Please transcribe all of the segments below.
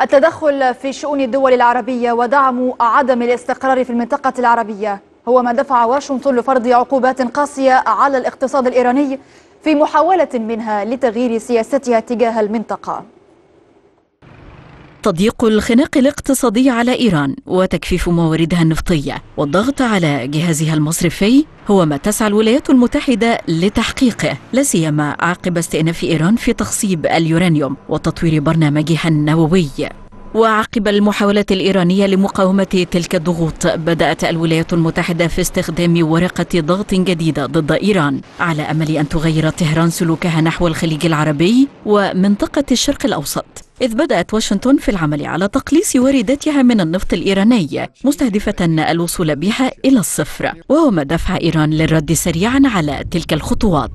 التدخل في شؤون الدول العربية ودعم عدم الاستقرار في المنطقة العربية هو ما دفع واشنطن لفرض عقوبات قاسية على الاقتصاد الإيراني في محاولة منها لتغيير سياستها تجاه المنطقة تضييق الخناق الاقتصادي على إيران وتكفيف مواردها النفطية والضغط على جهازها المصرفي هو ما تسعى الولايات المتحدة لتحقيقه لا سيما عقب استئناف إيران في تخصيب اليورانيوم وتطوير برنامجها النووي وعقب المحاولات الإيرانية لمقاومة تلك الضغوط بدأت الولايات المتحدة في استخدام ورقة ضغط جديدة ضد إيران على أمل أن تغير طهران سلوكها نحو الخليج العربي ومنطقة الشرق الأوسط إذ بدأت واشنطن في العمل على تقليص وارداتها من النفط الإيراني مستهدفة الوصول بها إلى الصفر وهو ما دفع إيران للرد سريعا على تلك الخطوات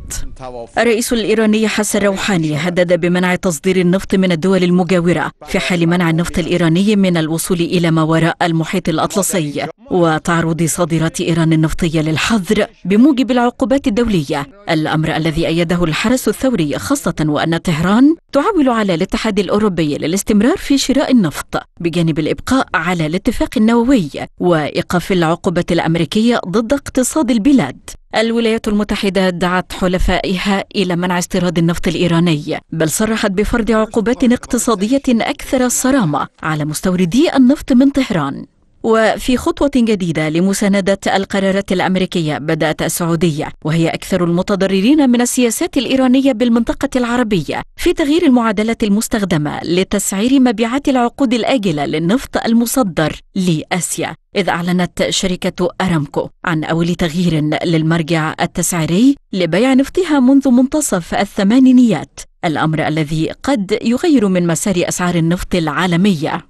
الرئيس الإيراني حسن روحاني هدد بمنع تصدير النفط من الدول المجاورة في حال منع النفط الإيراني من الوصول إلى ما وراء المحيط الأطلسي وتعرض صادرات إيران النفطية للحظر بموجب العقوبات الدولية الأمر الذي أيده الحرس الثوري خاصة وأن طهران تعول على الاتحاد الأوروبي الأوروبية للاستمرار في شراء النفط بجانب الإبقاء على الاتفاق النووي وإيقاف العقوبة الأمريكية ضد اقتصاد البلاد الولايات المتحدة دعت حلفائها إلى منع استيراد النفط الإيراني بل صرحت بفرض عقوبات اقتصادية أكثر صرامة على مستوردي النفط من طهران وفي خطوة جديدة لمساندة القرارات الأمريكية بدأت السعودية وهي أكثر المتضررين من السياسات الإيرانية بالمنطقة العربية في تغيير المعادلة المستخدمة لتسعير مبيعات العقود الآجلة للنفط المصدر لآسيا إذ أعلنت شركة أرامكو عن أول تغيير للمرجع التسعيري لبيع نفطها منذ منتصف الثمانينيات الأمر الذي قد يغير من مسار أسعار النفط العالمية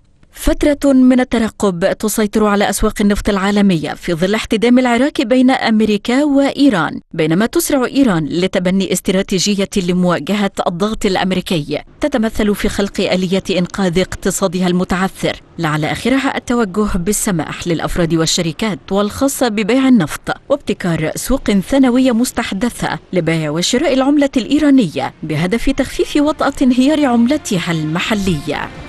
فترة من الترقب تسيطر على أسواق النفط العالمية في ظل احتدام العراك بين أمريكا وإيران بينما تسرع إيران لتبني استراتيجية لمواجهة الضغط الأمريكي تتمثل في خلق آلية إنقاذ اقتصادها المتعثر لعل آخرها التوجه بالسماح للأفراد والشركات والخاصة ببيع النفط وابتكار سوق ثانوية مستحدثة لبيع وشراء العملة الإيرانية بهدف تخفيف وطأة انهيار عملتها المحلية